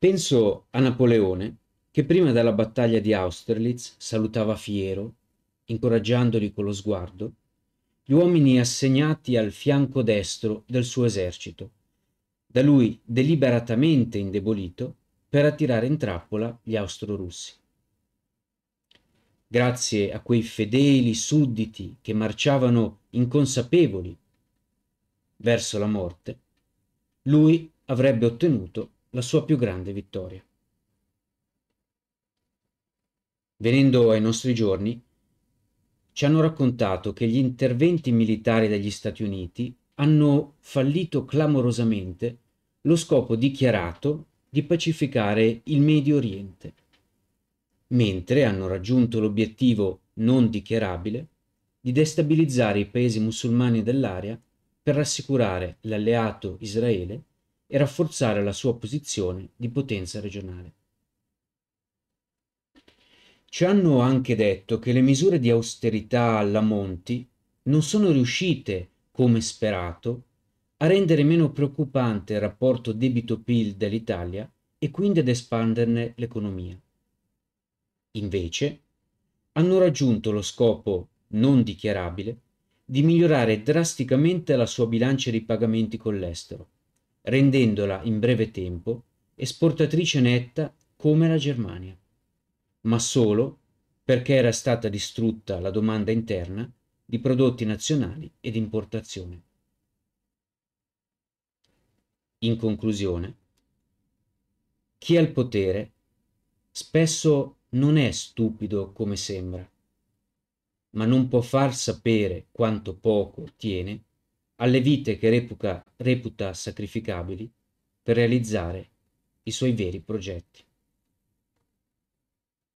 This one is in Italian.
Penso a Napoleone, che prima della battaglia di Austerlitz salutava fiero, incoraggiandoli con lo sguardo, gli uomini assegnati al fianco destro del suo esercito, da lui deliberatamente indebolito per attirare in trappola gli austro-russi. Grazie a quei fedeli sudditi che marciavano inconsapevoli verso la morte, lui avrebbe ottenuto la sua più grande vittoria. Venendo ai nostri giorni, ci hanno raccontato che gli interventi militari degli Stati Uniti hanno fallito clamorosamente lo scopo dichiarato di pacificare il Medio Oriente, mentre hanno raggiunto l'obiettivo non dichiarabile di destabilizzare i paesi musulmani dell'area per rassicurare l'alleato Israele e rafforzare la sua posizione di potenza regionale. Ci hanno anche detto che le misure di austerità alla Monti non sono riuscite, come sperato, a rendere meno preoccupante il rapporto debito-PIL dell'Italia e quindi ad espanderne l'economia. Invece, hanno raggiunto lo scopo non dichiarabile di migliorare drasticamente la sua bilancia di pagamenti con l'estero, rendendola in breve tempo esportatrice netta come la Germania, ma solo perché era stata distrutta la domanda interna di prodotti nazionali ed importazione. In conclusione, chi ha il potere spesso non è stupido come sembra, ma non può far sapere quanto poco ottiene alle vite che reputa, reputa sacrificabili per realizzare i suoi veri progetti.